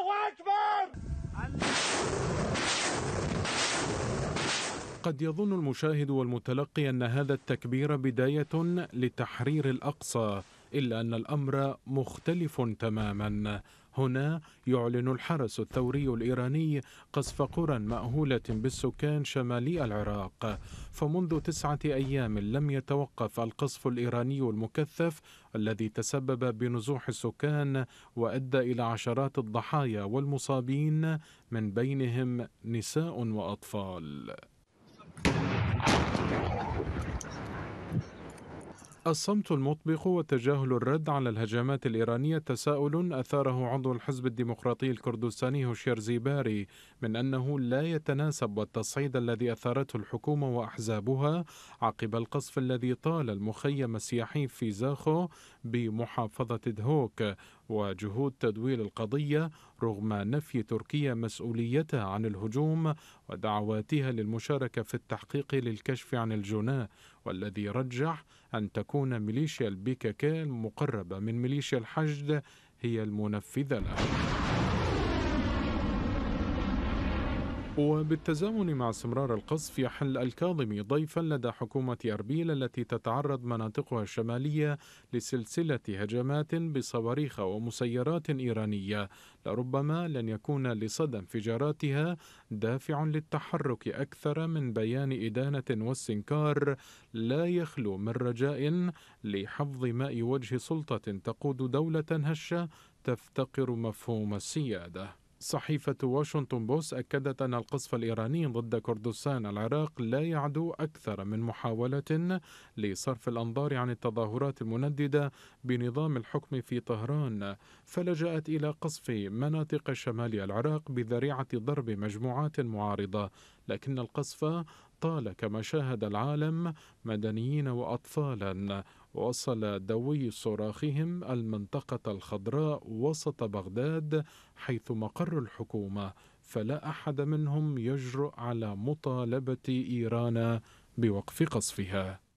الله أكبر قد يظن المشاهد والمتلقي أن هذا التكبير بداية لتحرير الأقصى إلا أن الأمر مختلف تماما هنا يعلن الحرس الثوري الإيراني قصف قرى مأهولة بالسكان شمالي العراق فمنذ تسعة أيام لم يتوقف القصف الإيراني المكثف الذي تسبب بنزوح السكان وأدى إلى عشرات الضحايا والمصابين من بينهم نساء وأطفال الصمت المطبق وتجاهل الرد على الهجمات الإيرانية تساؤل أثاره عضو الحزب الديمقراطي الكردستاني هوشير زيباري من أنه لا يتناسب والتصعيد الذي أثارته الحكومة وأحزابها عقب القصف الذي طال المخيم السياحي في زاخو بمحافظة دهوك وجهود تدويل القضية رغم نفي تركيا مسؤوليتها عن الهجوم ودعواتها للمشاركة في التحقيق للكشف عن الجناه والذي رجح أن تكون ميليشيا البيكاكي المقربة من ميليشيا الحشد هي المنفذة الأخيرة وبالتزامن مع استمرار القصف يحل الكاظمي ضيفا لدى حكومة أربيل التي تتعرض مناطقها الشمالية لسلسلة هجمات بصواريخ ومسيرات إيرانية لربما لن يكون لصدى انفجاراتها دافع للتحرك أكثر من بيان إدانة واستنكار لا يخلو من رجاء لحفظ ماء وجه سلطة تقود دولة هشة تفتقر مفهوم السيادة صحيفة واشنطن بوست أكدت أن القصف الإيراني ضد كردستان العراق لا يعدو أكثر من محاولة لصرف الأنظار عن التظاهرات المنددة بنظام الحكم في طهران فلجأت إلى قصف مناطق شمال العراق بذريعة ضرب مجموعات معارضة لكن القصف طال كما شاهد العالم مدنيين وأطفالا وصل دوي صراخهم المنطقة الخضراء وسط بغداد حيث مقر الحكومة فلا أحد منهم يجرؤ على مطالبة إيران بوقف قصفها